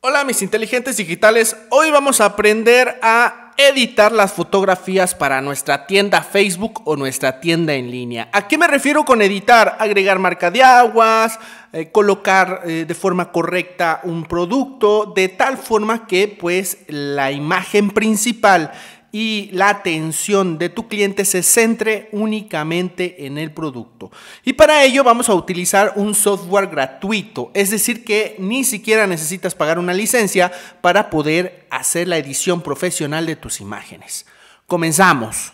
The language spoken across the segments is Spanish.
Hola mis inteligentes digitales, hoy vamos a aprender a editar las fotografías para nuestra tienda Facebook o nuestra tienda en línea. ¿A qué me refiero con editar? Agregar marca de aguas, eh, colocar eh, de forma correcta un producto, de tal forma que pues la imagen principal y la atención de tu cliente se centre únicamente en el producto. Y para ello vamos a utilizar un software gratuito, es decir que ni siquiera necesitas pagar una licencia para poder hacer la edición profesional de tus imágenes. Comenzamos.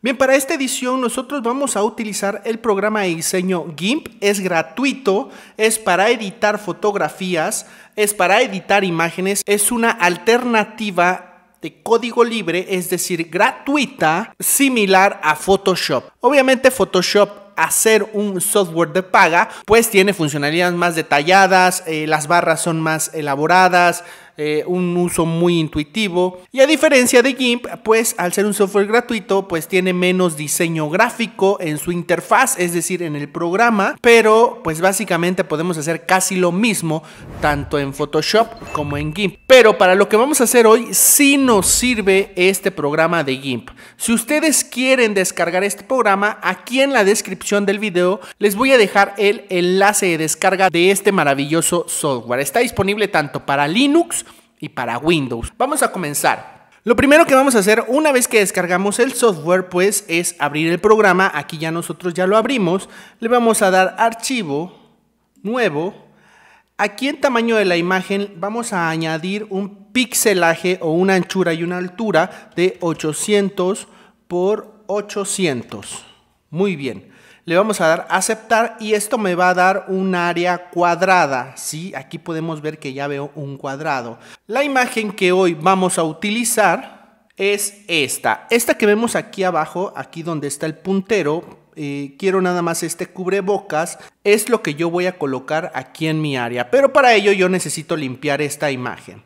Bien, para esta edición nosotros vamos a utilizar el programa de diseño GIMP. Es gratuito, es para editar fotografías, es para editar imágenes, es una alternativa de código libre, es decir, gratuita, similar a Photoshop. Obviamente Photoshop hacer un software de paga, pues tiene funcionalidades más detalladas, eh, las barras son más elaboradas, eh, un uso muy intuitivo. Y a diferencia de GIMP, pues al ser un software gratuito, pues tiene menos diseño gráfico en su interfaz, es decir, en el programa, pero pues básicamente podemos hacer casi lo mismo tanto en Photoshop como en GIMP. Pero para lo que vamos a hacer hoy, sí nos sirve este programa de GIMP. Si ustedes quieren descargar este programa, aquí en la descripción del video les voy a dejar el enlace de descarga de este maravilloso software. Está disponible tanto para Linux y para Windows. Vamos a comenzar. Lo primero que vamos a hacer una vez que descargamos el software pues es abrir el programa, aquí ya nosotros ya lo abrimos, le vamos a dar archivo, nuevo, aquí en tamaño de la imagen vamos a añadir un pixelaje o una anchura y una altura de 800 por 800, muy bien le vamos a dar aceptar y esto me va a dar un área cuadrada, ¿sí? Aquí podemos ver que ya veo un cuadrado. La imagen que hoy vamos a utilizar es esta. Esta que vemos aquí abajo, aquí donde está el puntero, eh, quiero nada más este cubrebocas, es lo que yo voy a colocar aquí en mi área. Pero para ello yo necesito limpiar esta imagen.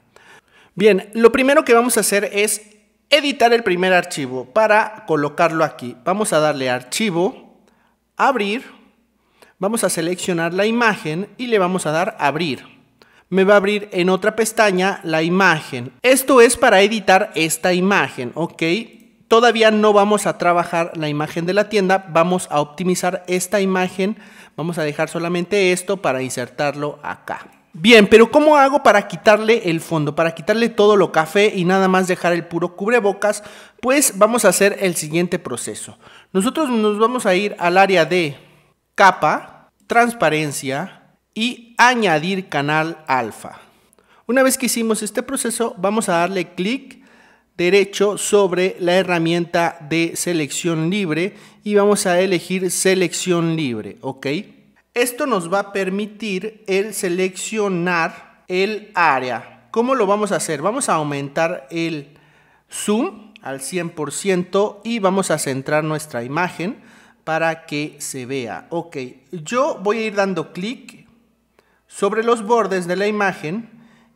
Bien, lo primero que vamos a hacer es editar el primer archivo para colocarlo aquí. Vamos a darle archivo, abrir, vamos a seleccionar la imagen y le vamos a dar abrir. Me va a abrir en otra pestaña la imagen. Esto es para editar esta imagen, ¿ok? Todavía no vamos a trabajar la imagen de la tienda, vamos a optimizar esta imagen, vamos a dejar solamente esto para insertarlo acá. Bien, pero ¿cómo hago para quitarle el fondo? Para quitarle todo lo café y nada más dejar el puro cubrebocas, pues vamos a hacer el siguiente proceso. Nosotros nos vamos a ir al área de capa, transparencia y añadir canal alfa. Una vez que hicimos este proceso, vamos a darle clic derecho sobre la herramienta de selección libre y vamos a elegir selección libre, ¿ok? Esto nos va a permitir el seleccionar el área. ¿Cómo lo vamos a hacer? Vamos a aumentar el zoom al 100% y vamos a centrar nuestra imagen para que se vea. Ok, yo voy a ir dando clic sobre los bordes de la imagen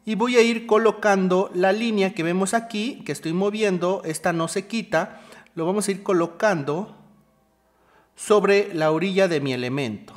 y voy a ir colocando la línea que vemos aquí, que estoy moviendo, esta no se quita, lo vamos a ir colocando sobre la orilla de mi elemento.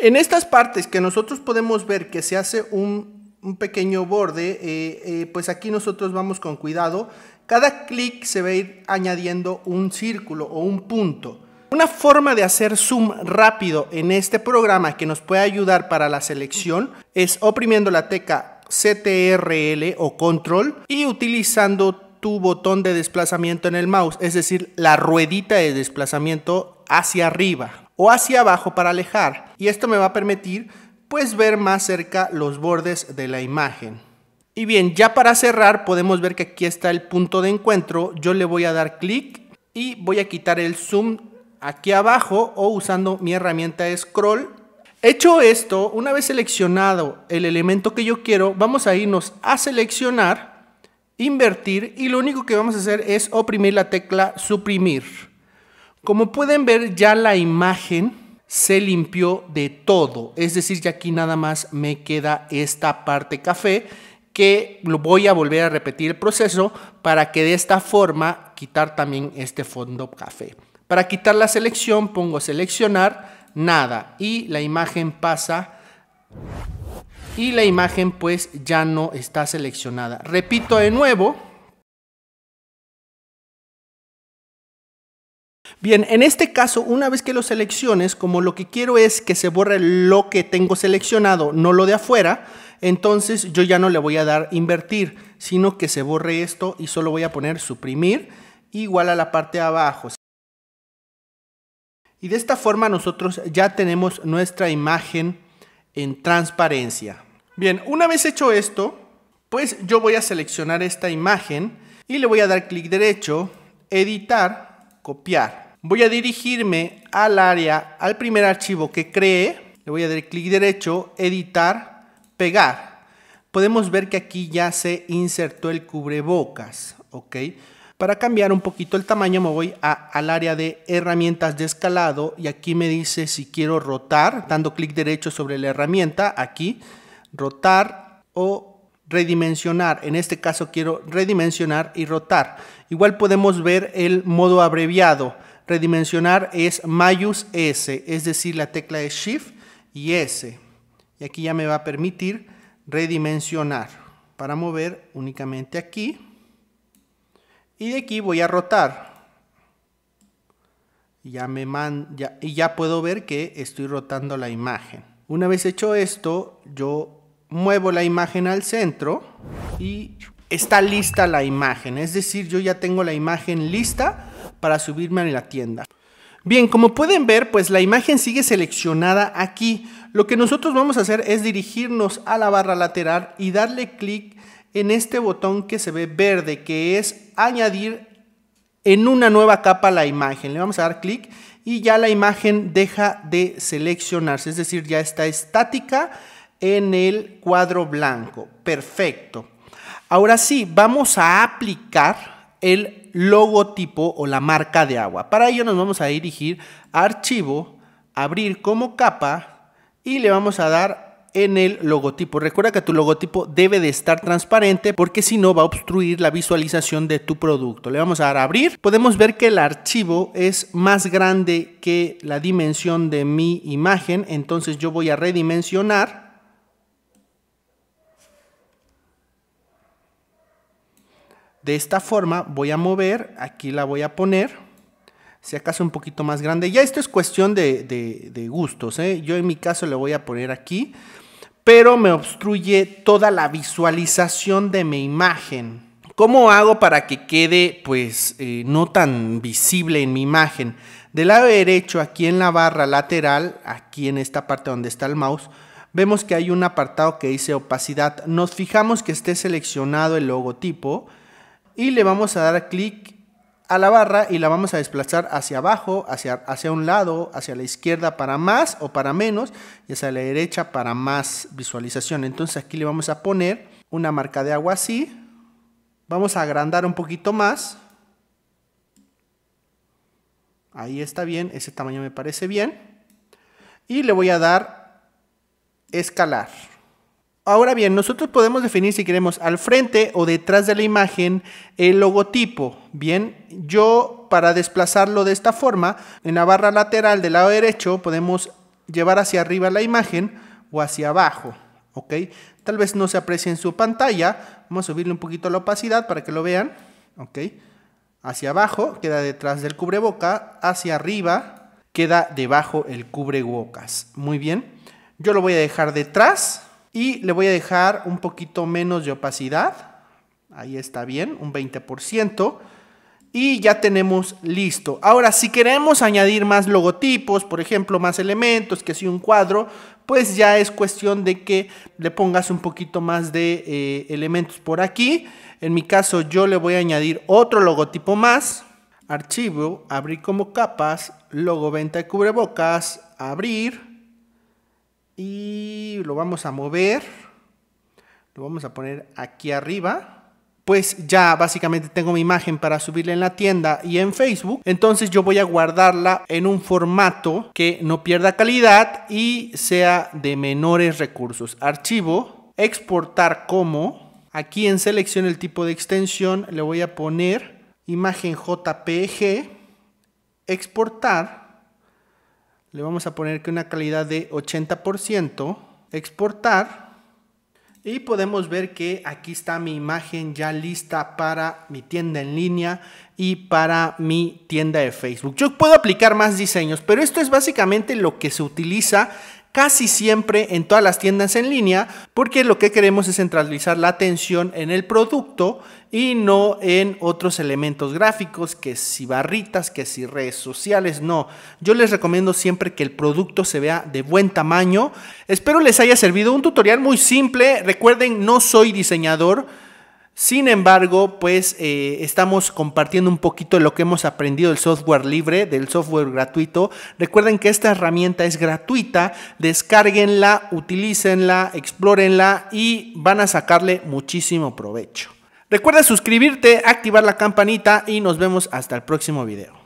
En estas partes que nosotros podemos ver que se hace un, pequeño borde, eh, eh, pues aquí nosotros vamos con cuidado. Cada clic se va a ir añadiendo un círculo o un punto. Una forma de hacer zoom rápido en este programa que nos puede ayudar para la selección es oprimiendo la tecla CTRL o Control y utilizando tu botón de desplazamiento en el mouse, es decir, la ruedita de desplazamiento hacia arriba o hacia abajo para alejar. Y esto me va a permitir pues ver más cerca los bordes de la imagen. Y bien, ya para cerrar podemos ver que aquí está el punto de encuentro. Yo le voy a dar clic y voy a quitar el zoom aquí abajo o usando mi herramienta scroll. Hecho esto, una vez seleccionado el elemento que yo quiero, vamos a irnos a seleccionar, invertir y lo único que vamos a hacer es oprimir la tecla suprimir. Como pueden ver, ya la imagen se limpió de todo. Es decir, ya aquí nada más me queda esta parte café que voy a volver a repetir el proceso para que de esta forma quitar también este fondo café. Para quitar la selección pongo seleccionar, nada y la imagen pasa y la imagen pues ya no está seleccionada. Repito de nuevo Bien, en este caso, una vez que lo selecciones, como lo que quiero es que se borre lo que tengo seleccionado, no lo de afuera, entonces yo ya no le voy a dar invertir, sino que se borre esto y solo voy a poner suprimir igual a la parte de abajo. Y de esta forma nosotros ya tenemos nuestra imagen en transparencia. Bien, una vez hecho esto, pues yo voy a seleccionar esta imagen y le voy a dar clic derecho, editar, copiar voy a dirigirme al área, al primer archivo que cree, le voy a dar clic derecho, editar, pegar. Podemos ver que aquí ya se insertó el cubrebocas, ¿ok? Para cambiar un poquito el tamaño me voy al área de herramientas de escalado y aquí me dice si quiero rotar, dando clic derecho sobre la herramienta, aquí, rotar o redimensionar. En este caso quiero redimensionar y rotar. Igual podemos ver el modo abreviado redimensionar es mayus S, es decir, la tecla de Shift y S. Y aquí ya me va a permitir redimensionar para mover únicamente aquí. Y de aquí voy a rotar. Ya me man, y ya puedo ver que estoy rotando la imagen. Una vez hecho esto, yo muevo la imagen al centro y está lista la imagen, es decir, yo ya tengo la imagen lista para subirme a la tienda. Bien, como pueden ver, pues la imagen sigue seleccionada aquí. Lo que nosotros vamos a hacer es dirigirnos a la barra lateral y darle clic en este botón que se ve verde, que es añadir en una nueva capa la imagen. Le vamos a dar clic y ya la imagen deja de seleccionarse, es decir, ya está estática en el cuadro blanco. Perfecto. Ahora sí, vamos a aplicar el logotipo o la marca de agua. Para ello nos vamos a dirigir a archivo, abrir como capa y le vamos a dar en el logotipo. Recuerda que tu logotipo debe de estar transparente porque si no va a obstruir la visualización de tu producto. Le vamos a dar a abrir. Podemos ver que el archivo es más grande que la dimensión de mi imagen. Entonces yo voy a redimensionar De esta forma voy a mover, aquí la voy a poner, si acaso un poquito más grande. Ya esto es cuestión de, gustos, ¿eh? yo en mi caso le voy a poner aquí, pero me obstruye toda la visualización de mi imagen. ¿Cómo hago para que quede pues eh, no tan visible en mi imagen? Del lado derecho, aquí en la barra lateral, aquí en esta parte donde está el mouse, vemos que hay un apartado que dice opacidad. Nos fijamos que esté seleccionado el logotipo y le vamos a dar clic a la barra y la vamos a desplazar hacia abajo, hacia, hacia un lado, hacia la izquierda para más o para menos y hacia la derecha para más visualización. Entonces aquí le vamos a poner una marca de agua así. Vamos a agrandar un poquito más. Ahí está bien, ese tamaño me parece bien. Y le voy a dar escalar. Ahora bien, nosotros podemos definir si queremos al frente o detrás de la imagen el logotipo. Bien, yo para desplazarlo de esta forma, en la barra lateral del lado derecho podemos llevar hacia arriba la imagen o hacia abajo. ¿ok? Tal vez no se aprecie en su pantalla. Vamos a subirle un poquito la opacidad para que lo vean. ¿ok? Hacia abajo queda detrás del cubreboca, hacia arriba queda debajo el cubrebocas. Muy bien, yo lo voy a dejar detrás y le voy a dejar un poquito menos de opacidad. Ahí está bien, un 20%. Y ya tenemos listo. Ahora, si queremos añadir más logotipos, por ejemplo, más elementos, que si un cuadro, pues ya es cuestión de que le pongas un poquito más de eh, elementos por aquí. En mi caso, yo le voy a añadir otro logotipo más. Archivo, abrir como capas, logo venta de cubrebocas, abrir y lo vamos a mover, lo vamos a poner aquí arriba. Pues ya básicamente tengo mi imagen para subirla en la tienda y en Facebook. Entonces yo voy a guardarla en un formato que no pierda calidad y sea de menores recursos. Archivo, exportar como. Aquí en selección el tipo de extensión le voy a poner imagen JPG, exportar le vamos a poner que una calidad de 80%, exportar y podemos ver que aquí está mi imagen ya lista para mi tienda en línea y para mi tienda de Facebook. Yo puedo aplicar más diseños, pero esto es básicamente lo que se utiliza casi siempre en todas las tiendas en línea, porque lo que queremos es centralizar la atención en el producto y no en otros elementos gráficos, que si barritas, que si redes sociales, no. Yo les recomiendo siempre que el producto se vea de buen tamaño. Espero les haya servido un tutorial muy simple. Recuerden, no soy diseñador sin embargo, pues eh, estamos compartiendo un poquito lo que hemos aprendido del software libre, del software gratuito. Recuerden que esta herramienta es gratuita, descárguenla, utilícenla, explórenla y van a sacarle muchísimo provecho. Recuerda suscribirte, activar la campanita y nos vemos hasta el próximo video.